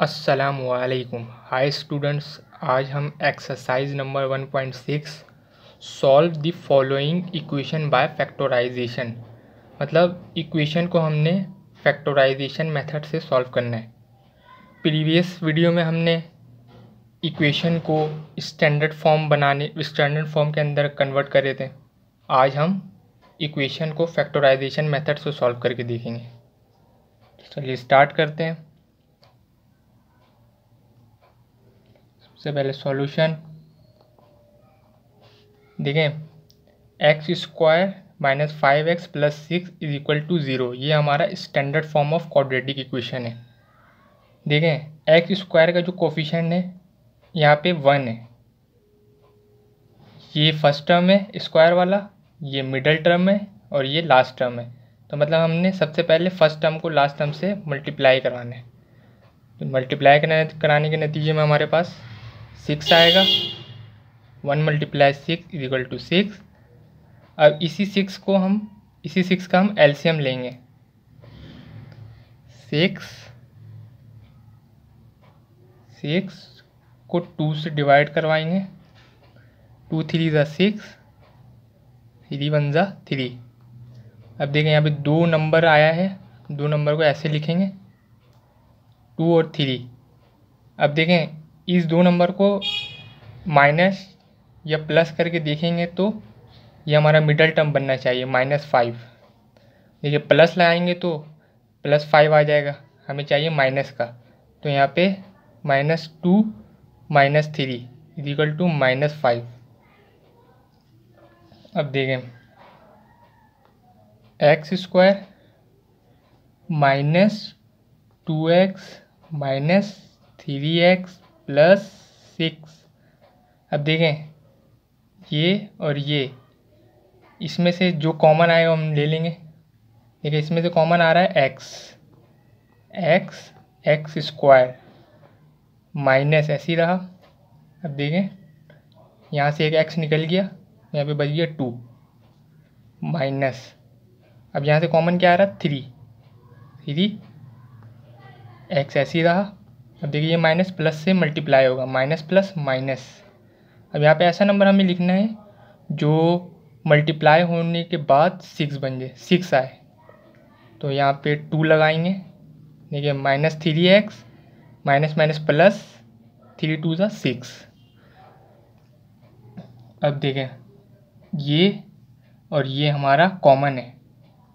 असलकुम high students आज हम exercise number 1.6 solve the following equation by factorisation मतलब इक्वेशन को हमने फैक्टोराइजेशन मेथड से सॉल्व करना है प्रीवियस वीडियो में हमने इक्वेशन को स्टैंडर्ड फॉर्म बनाने स्टैंडर्ड फॉर्म के अंदर कन्वर्ट करे थे आज हम इक्वेशन को फैक्टोराइजेशन मेथड से सॉल्व करके देखेंगे चलिए स्टार्ट करते हैं सबसे पहले सॉल्यूशन देखें x square minus five x plus six is equal to zero ये हमारा standard form of quadratic equation है देखें एक्स स्क्वायर का जो कोफिशेंट है यहाँ पे वन है ये फर्स्ट टर्म है स्क्वायर वाला ये मिडल टर्म है और ये लास्ट टर्म है तो मतलब हमने सबसे पहले फर्स्ट टर्म को लास्ट टर्म से मल्टीप्लाई करवाना है तो मल्टीप्लाई कराने के नतीजे में हमारे पास सिक्स आएगा one multiply six is equal to six अब इसी सिक्स को हम इसी सिक्स का हम एल्शियम लेंगे सिक्स सिक्स को टू से डिवाइड करवाएंगे टू थ्री ज़ा सिक्स थ्री वन ज़ा थ्री अब देखें यहाँ पे दो नंबर आया है दो नंबर को ऐसे लिखेंगे टू और थ्री अब देखें इस दो नंबर को माइनस या प्लस करके देखेंगे तो ये हमारा मिडल टर्म बनना चाहिए माइनस फाइव देखिए प्लस लगाएंगे तो प्लस फाइव आ जाएगा हमें चाहिए माइनस का तो यहाँ पे minus two minus three is equal to minus five अब देखें x square minus two x minus three x plus six अब देखें ये और ये इसमें से जो कॉमन आए हम ले लेंगे देखिए इसमें से कॉमन आ रहा है x x x square minus ऐसे ही रहा अब देखें यहाँ से एक एक्स निकल गया यहाँ पे बच गया टू माइनस अब यहाँ से कॉमन क्या आ रहा है थ्री थ्री एक्स ऐसे ही रहा अब देखिए ये माइनस प्लस से मल्टीप्लाई होगा माइनस प्लस माइनस अब यहाँ पे ऐसा नंबर हमें लिखना है जो मल्टीप्लाई होने के बाद सिक्स बन जाए सिक्स आए तो यहाँ पे टू लगाएंगे देखिए minus three x minus minus plus three two ज़ा सिक्स अब देखें ये और ये हमारा कॉमन है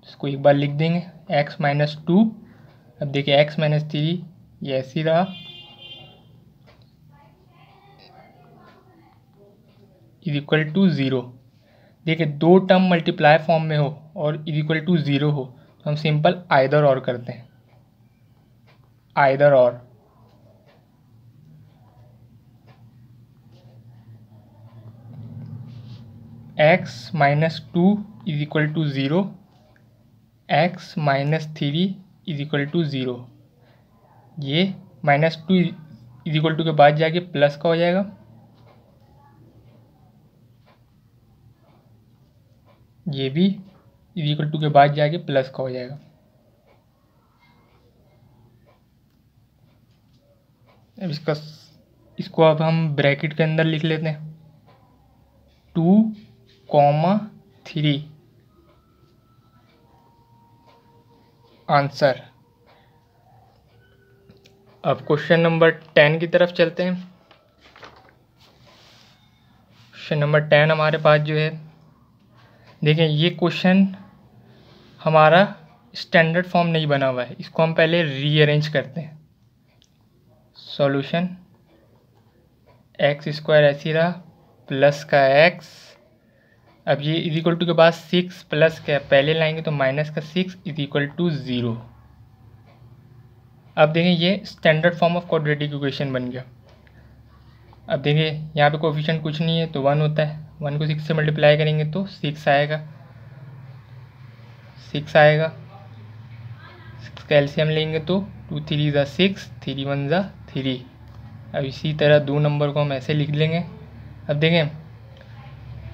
इसको एक बार लिख देंगे एक्स माइनस टू अब देखिए एक्स माइनस थ्री ये ऐसी रहा इज इक्वल टू ज़ीरो देखिए दो टर्म मल्टीप्लाई फॉर्म में हो और इज इक्वल टू ज़ीरो हो तो हम सिंपल आयदर और करते हैं आयदर और x minus two is equal to zero x minus three is equal to zero ये minus two is equal to के बाद जाके प्लस का हो जाएगा ये भी इज इक्वल टू के बाद जाके प्लस का हो जाएगा अब इसका इसको अब हम ब्रैकेट के अंदर लिख लेते हैं टू कॉमा थ्री आंसर अब क्वेश्चन नंबर टेन की तरफ चलते हैं क्वेश्चन नंबर टेन हमारे पास जो है देखें ये क्वेश्चन हमारा स्टैंडर्ड फॉर्म नहीं बना हुआ है इसको हम पहले रीअरेंज करते हैं सॉल्यूशन एक्स स्क्वायर ऐसी रहा प्लस का एक्स अब ये इज इक्वल टू के बाद सिक्स प्लस का पहले लाएंगे तो माइनस का six is equal to zero अब देखें ये standard form of quadratic equation बन गया अब देखिए यहाँ पे कोफिशेंट कुछ नहीं है तो वन होता है वन को सिक्स से मल्टीप्लाई करेंगे तो सिक्स आएगा सिक्स आएगा सिक्स का लेंगे तो टू थ्री ज़ा सिक्स थ्री वन ज़ा थ्री अब इसी तरह दो नंबर को हम ऐसे लिख लेंगे अब देखें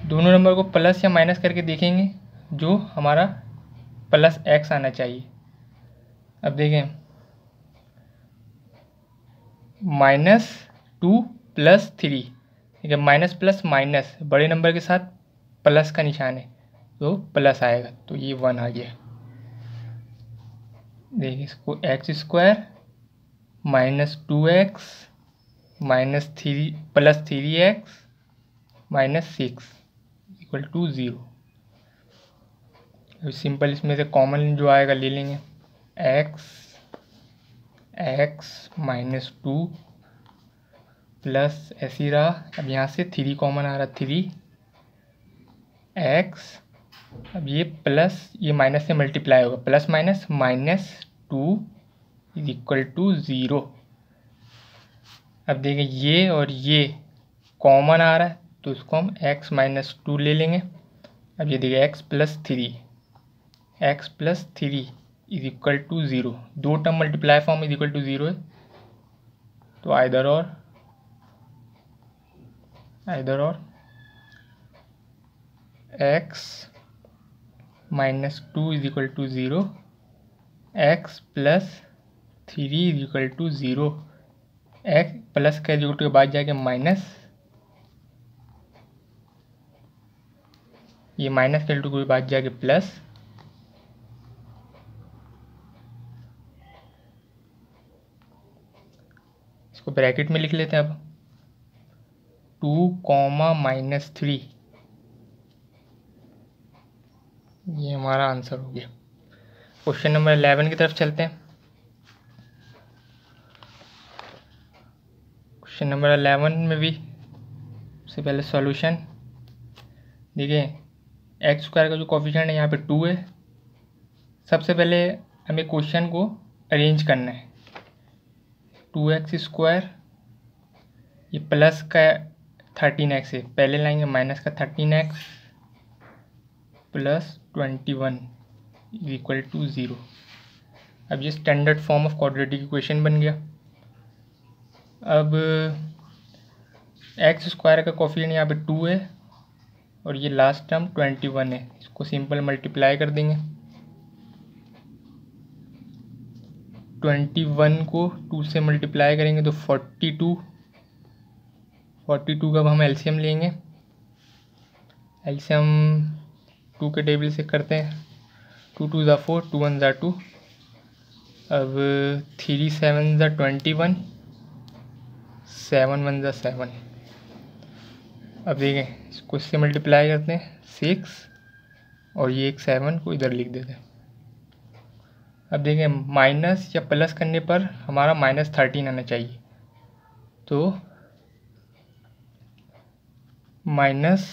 दोनों नंबर को प्लस या माइनस करके देखेंगे जो हमारा प्लस एक्स आना चाहिए अब देखें माइनस टू प्लस थ्री ठीक है माइनस प्लस माइनस बड़े नंबर के साथ प्लस का निशान है तो प्लस आएगा तो ये वन आ गया देखिए इसको x square minus two x minus three plus three x minus six equal to zero simple इसमें से कॉमन जो आएगा ले लेंगे x x minus two plus ऐसी रहा अब यहाँ से थ्री कॉमन आ रहा थ्री एक्स अब ये प्लस ये माइनस से मल्टीप्लाई होगा plus minus minus two is equal to zero अब देखें ये और ये कॉमन आ रहा है तो इसको हम एक्स माइनस टू ले लेंगे अब ये देखिए x plus three x plus three is equal to zero दो term multiply form is equal to zero है तो आइदर और आइदर और x minus two is equal to zero x plus three is equal to zero x plus का is equal to के बाद जाके minus ये माइनस के टू के बाद जाके प्लस इसको ब्रैकेट में लिख लेते हैं अब टू कॉमा माइनस थ्री ये हमारा आंसर हो गया क्वेश्चन नंबर एलेवन की तरफ चलते हैं क्वेश्चन नंबर अलेवन में भी सबसे पहले सॉल्यूशन देखिए एक्स स्क्वायर का जो कॉफिशेंट है यहाँ पे टू है सबसे पहले हमें क्वेश्चन को अरेंज करना है टू एक्स स्क्वायर ये प्लस का थर्टीन एक्स है पहले लाएंगे माइनस का thirteen x plus twenty one is equal to zero अब ये standard form of quadratic equation बन गया अब एक्स स्क्वायर का कॉफियन यहाँ पे टू है और ये लास्ट टर्म ट्वेंटी वन है इसको सिंपल मल्टीप्लाई कर देंगे ट्वेंटी वन को टू से मल्टीप्लाई करेंगे तो फोर्टी टू फोर्टी टू का हम एल्शियम लेंगे एल्शियम टू के टेबल से करते हैं टू टू ज़ा फोर टू वन ज़ा टू अब थ्री सेवन ज़ा ट्वेंटी वन सेवन वन ज़ा सेवन अब देखें इसको इससे मल्टीप्लाई करते हैं सिक्स और ये एक सेवन को इधर लिख देते हैं अब देखें माइनस या प्लस करने पर हमारा माइनस थर्टीन आना चाहिए तो minus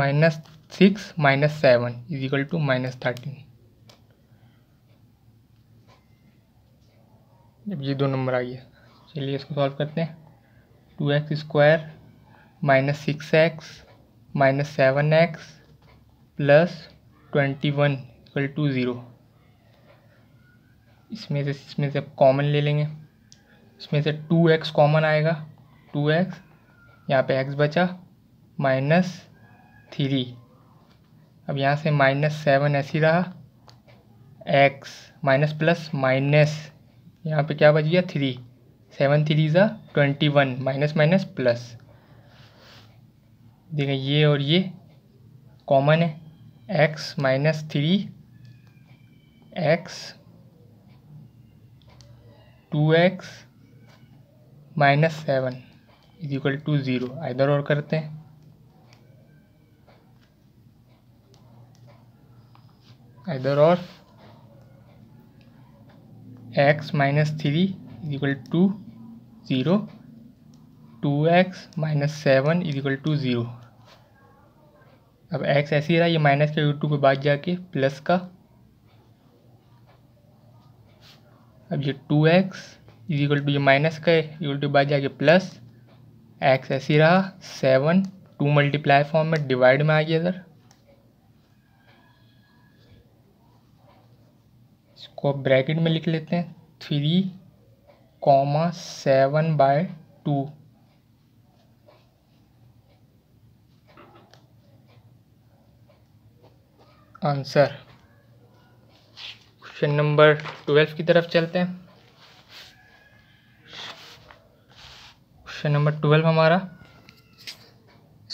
minus six minus seven is equal to minus thirteen जब ये दो नंबर आ गया चलिए इसको सॉल्व करते हैं two x square minus six x minus seven x plus twenty one equal to zero इसमें से इसमें से कॉमन ले लेंगे इसमें से टू एक्स कॉमन आएगा टू एक्स यहाँ पे एक्स बचा माइनस थ्री अब यहाँ से माइनस सेवन ऐसी रहा एक्स माइनस प्लस माइनस यहाँ पे क्या बच गया थ्री सेवन थ्री ज़ा twenty one minus minus plus देखें ये और ये कॉमन है x minus three x two x minus seven is equal to zero इधर और करते हैं इधर और x minus three is equal to zero two x minus seven is equal to zero अब एक्स ऐसे ही रहा ये माइनस के टू के बाद जाके प्लस का अब ये two x is equal to ये माइनस का इक्वल टू बाई जाके प्लस एक्स ऐसे ही रहा सेवन टू मल्टीप्लाई फॉर्म में डिवाइड में आ गया इधर इसको आप ब्रैकेट में लिख लेते हैं three comma seven by two answer question number twelve की तरफ चलते हैं क्वेश्चन नंबर ट्वेल्व हमारा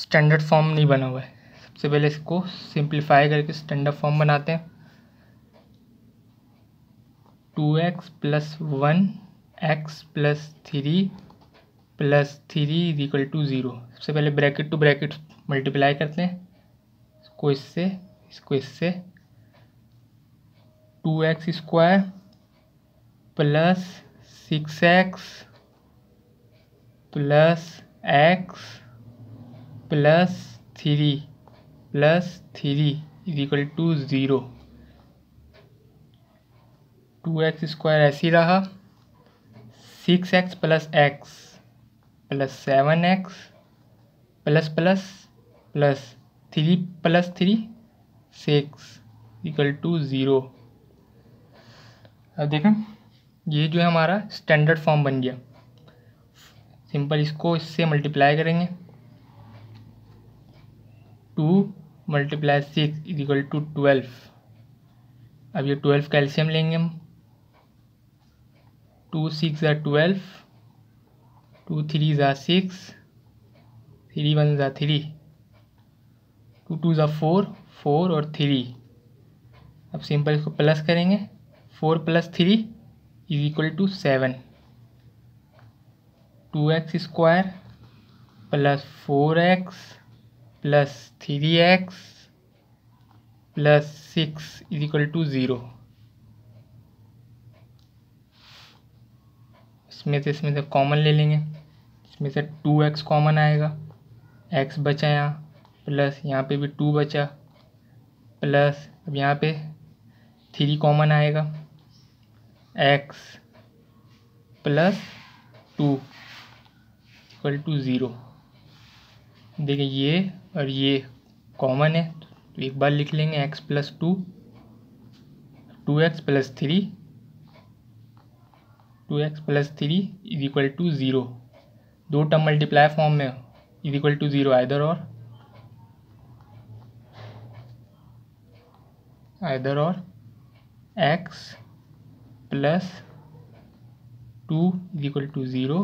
स्टैंडर्ड फॉर्म नहीं बना हुआ है सबसे पहले इसको सिंप्लीफाई करके स्टैंडर्ड फॉर्म बनाते हैं two x plus one x plus three plus three is equal to zero सबसे पहले ब्रैकेट टू ब्रैकेट मल्टीप्लाई करते हैं इसको इससे इसको इससे two x square plus six x plus x plus three plus three is equal to zero two x square ऐसे ही रहा six x plus x plus seven x plus plus plus three plus three six equal to zero अब देखें ये जो है हमारा standard form बन गया सिंपल इसको इससे मल्टीप्लाई करेंगे two multiply six is equal to twelve अब ये ट्वेल्व कैल्शियम लेंगे हम टू सिक्स ज़ा ट्वेल्व टू थ्री ज़ा सिक्स थ्री वन ज़ा थ्री टू टू ज़ा फोर फोर और थ्री अब सिंपल इसको प्लस करेंगे four plus three is equal to seven two x square plus four x plus three x plus six is equal to zero इसमें से इसमें से कॉमन ले लेंगे इसमें से टू एक्स कॉमन आएगा एक्स बचा यहाँ प्लस यहाँ पे भी टू बचा प्लस अब यहाँ पे थ्री कॉमन आएगा x plus two equal to zero देखिए ये और ये कॉमन है तो एक बार लिख लेंगे x plus two two x plus three two x plus three is equal to zero दो टर्म मल्टीप्लाई फॉर्म में is equal to zero either और आइदर और x plus two is equal to zero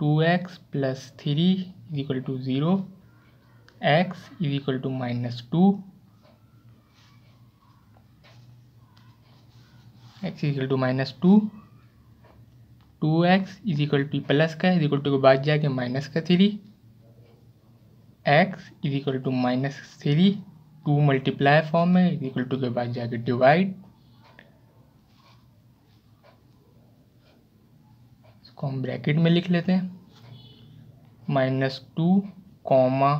two x plus three is equal to zero x is equal to minus two x is equal to minus two two x is equal to plus का is equal to के बाद जाके minus का three x is equal to minus three two multiply form में is equal to के बाद जाके divide को हम ब्रैकेट में लिख लेते हैं minus two comma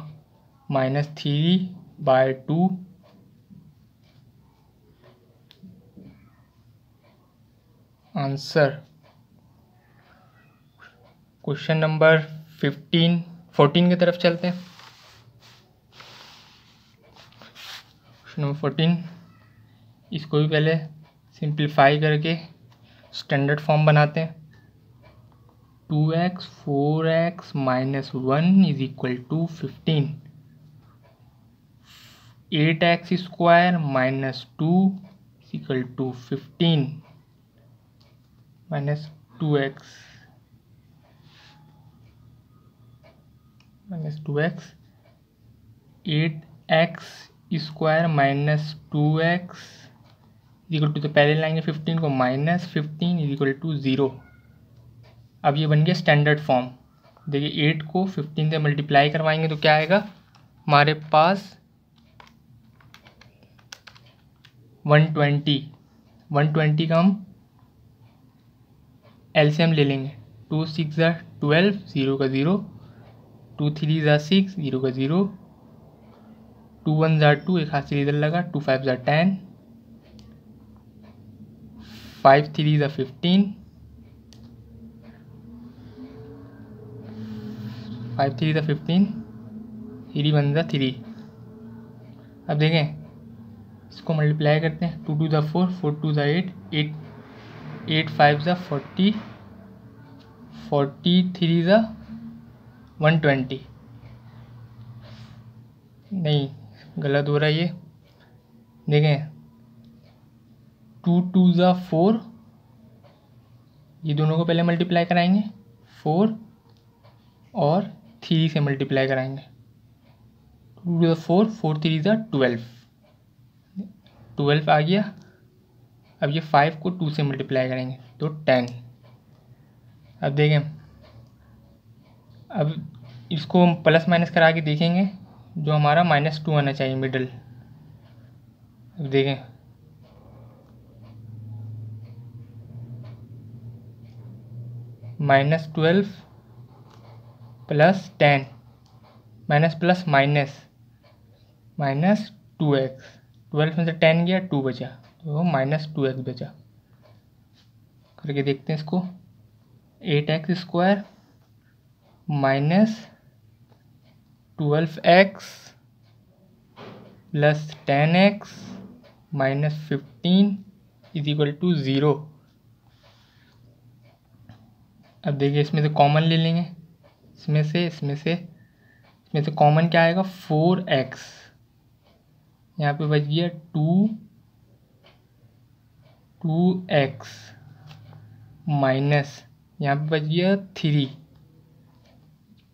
minus three by two answer question number fifteen fourteen की तरफ चलते हैं क्वेश्चन नंबर फोर्टीन इसको भी पहले सिंप्लीफाई करके स्टैंडर्ड फॉर्म बनाते हैं two x four x minus one is equal to fifteen eight x square minus two equal to fifteen minus two x minus two x eight x square minus two x equal to तो पहले लाएंगे fifteen को minus fifteen is equal to zero अब ये बन गया standard form देखिए eight को फिफ्टीन से मल्टीप्लाई करवाएंगे तो क्या आएगा हमारे पास वन ट्वेंटी वन ट्वेंटी का हम एलसीएम ले लेंगे टू सिक्स ज़ा ट्वेल्व ज़ीरो का ज़ीरो टू थ्री ज़ा सिक्स ज़ीरो का ज़ीरो टू वन ज़ा टू एक हाथ से इधर लगा टू फाइव ज़ा टेन फाइव थ्री ज़ा फिफ्टीन फाइव थ्री था फिफ्टीन थ्री वन था थ्री अब देखें इसको मल्टीप्लाई करते हैं टू टू था फोर फोर टू था एट एट एट फाइव था फोर्टी फोर्टी थ्री था वन ट्वेंटी नहीं गलत हो रहा है ये देखें टू टू ज़ा फोर ये दोनों को पहले मल्टीप्लाई कराएंगे फोर और थ्री से मल्टीप्लाई कराएंगे टू टू द फोर फोर थ्री ज़ा ट्वेल्व ट्वेल्व आ गया अब ये फाइव को टू से मल्टीप्लाई करेंगे तो टेन अब देखें अब इसको हम प्लस माइनस करा के देखेंगे जो हमारा माइनस टू आना चाहिए मिडल अब देखें minus twelve plus ten minus plus minus minus two x twelve में से टेन गया टू बचा तो माइनस टू एक्स बचा करके देखते हैं इसको eight x square minus twelve x plus ten x minus fifteen is equal to zero अब देखिए इसमें से कॉमन ले लेंगे इसमें से इसमें से इसमें से कॉमन क्या आएगा फोर एक्स यहाँ पे बच गया टू टू एक्स माइनस यहाँ पे बच गया थ्री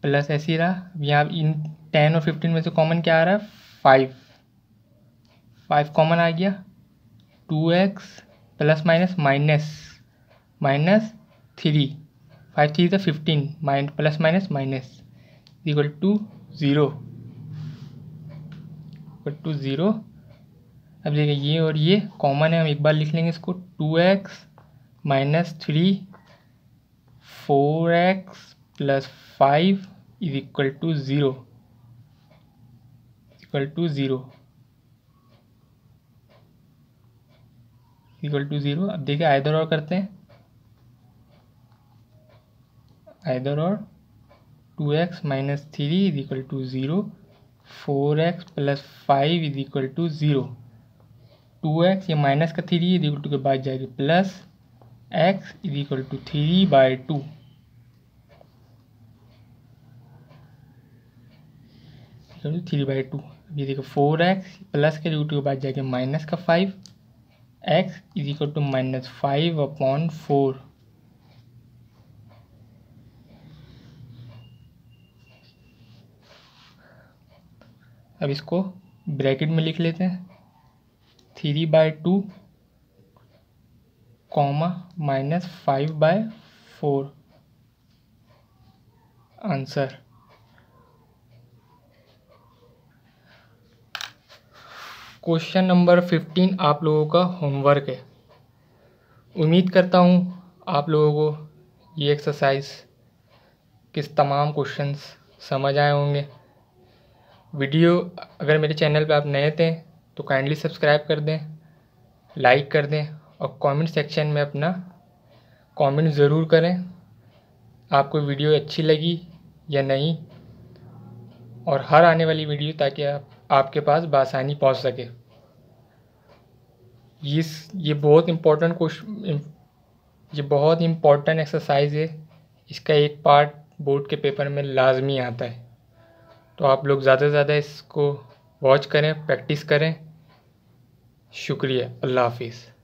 प्लस ऐसे ही रहा यहाँ इन टेन और फिफ्टीन में से कॉमन क्या आ रहा है फाइव फाइव कॉमन आ गया two x plus minus minus minus three five three ज़ा fifteen minus plus minus minus equal to zero two zero अब देखिए ये और ये कॉमन है हम एक बार लिख लेंगे इसको two x minus three four x plus five is equal to zero equal to zero equal to zero अब देखिए आयदर और करते हैं either or 2x minus 3 is to zero four x plus five is equal to zero two x या minus का three is equal to के बाद जाएगी plus x is equal to three by two three by two ये देखो four x plus के root के बाद जाके माइनस का five x is equal to minus five upon four अब इसको ब्रैकेट में लिख लेते हैं three by two comma minus five by four answer question number fifteen आप लोगों का होमवर्क है उम्मीद करता हूँ आप लोगों को ये एक्सरसाइज किस तमाम क्वेश्चंस समझ आए होंगे वीडियो अगर मेरे चैनल पर आप नए थे तो काइंडली सब्सक्राइब कर दें लाइक कर दें और कमेंट सेक्शन में अपना कमेंट ज़रूर करें आपको वीडियो अच्छी लगी या नहीं और हर आने वाली वीडियो ताकि आप आपके पास बासानी पहुंच सके इस ये बहुत इम्पोर्टेंट क्वेश्चन ये बहुत इम्पोर्टेंट एक्सरसाइज है इसका एक पार्ट बोर्ड के पेपर में लाजमी आता है तो आप लोग ज़्यादा से ज़्यादा इसको वॉच करें प्रैक्टिस करें शुक्रिया अल्लाह हाफिज़